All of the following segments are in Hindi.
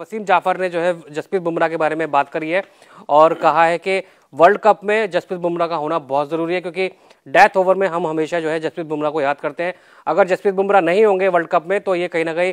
वसीम जाफर ने जो है जसप्रीत बुमराह के बारे में बात करी है और कहा है कि वर्ल्ड कप में जसप्रीत बुमराह का होना बहुत ज़रूरी है क्योंकि डेथ ओवर में हम हमेशा जो है जसप्रीत बुमराह को याद करते हैं अगर जसप्रीत बुमराह नहीं होंगे वर्ल्ड कप में तो ये कहीं ना कहीं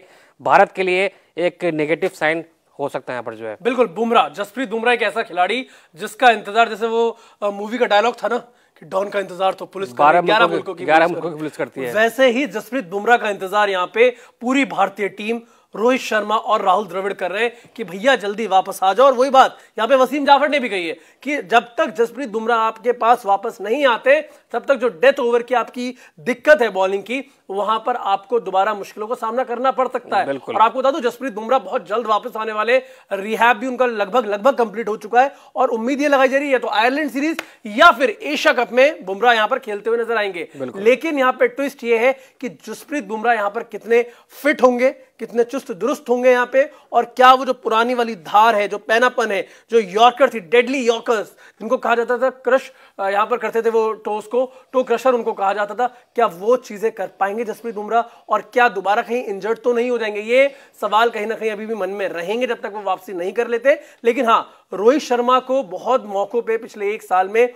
भारत के लिए एक नेगेटिव साइन हो सकता है यहाँ पर जो है बिल्कुल बुमराह जसप्रीत बुमराह एक ऐसा खिलाड़ी जिसका इंतजार जैसे वो मूवी का डायलॉग था ना कि डॉन का इंतजार तो पुलिस ग्यारह मुल्कों की पुलिस करती है वैसे ही जसप्रीत बुमराह का इंतजार यहाँ पे पूरी भारतीय टीम रोहित शर्मा और राहुल द्रविड़ कर रहे हैं कि भैया जल्दी वापस आ जाओ और वही बात यहाँ पे वसीम जाफर ने भी कही है कि जब तक जसप्रीत बुमराह आपके पास वापस नहीं आते तब तक जो डेथ ओवर की आपकी दिक्कत है बॉलिंग की वहां पर आपको दोबारा मुश्किलों का सामना करना पड़ सकता है और आपको बता दो जसप्रीत बुमराह बहुत जल्द वापस आने वाले रिहैब भी उनका लगभग लगभग कंप्लीट हो चुका है और उम्मीद ये लगाई जा रही है तो आयरलैंड सीरीज या फिर एशिया कप में बुमराह यहां पर खेलते हुए नजर आएंगे लेकिन यहां पर ट्विस्ट ये है कि जसप्रीत बुमराह यहां पर कितने फिट होंगे कितने चुस्त चुस्त दुरुस्त होंगे यहाँ पे और क्या वो जो पुरानी वाली धार है जो पैनापन है जो यॉर्कर थी डेडली यॉर्कर्स जिनको कहा जाता था क्रश यहाँ पर करते थे वो टोस को टो क्रशर उनको कहा जाता था क्या वो चीज़ें कर पाएंगे जसप्रीत बुमराह और क्या दोबारा कहीं इंजर्ड तो नहीं हो जाएंगे ये सवाल कहीं ना कहीं अभी भी मन में रहेंगे जब तक वो वापसी नहीं कर लेते लेकिन हाँ रोहित शर्मा को बहुत मौक़ों पे पिछले एक साल में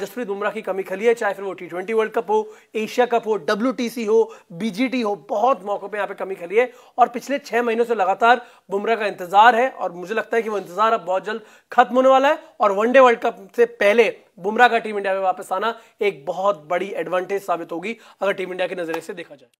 जसप्रीत बुमराह की कमी खली है चाहे फिर वो टी ट्वेंटी वर्ल्ड कप हो एशिया कप हो डब्ल्यू हो बी हो बहुत मौक़ों पे यहाँ पे कमी खली है और पिछले छः महीनों से लगातार बुमराह का इंतजार है और मुझे लगता है कि वो इंतजार अब बहुत जल्द खत्म होने वाला है और वनडे वर्ल्ड कप से पहले बुमराह का टीम इंडिया में वापस आना एक बहुत बड़ी एडवांटेज साबित होगी अगर टीम इंडिया के नज़रिए से देखा जाए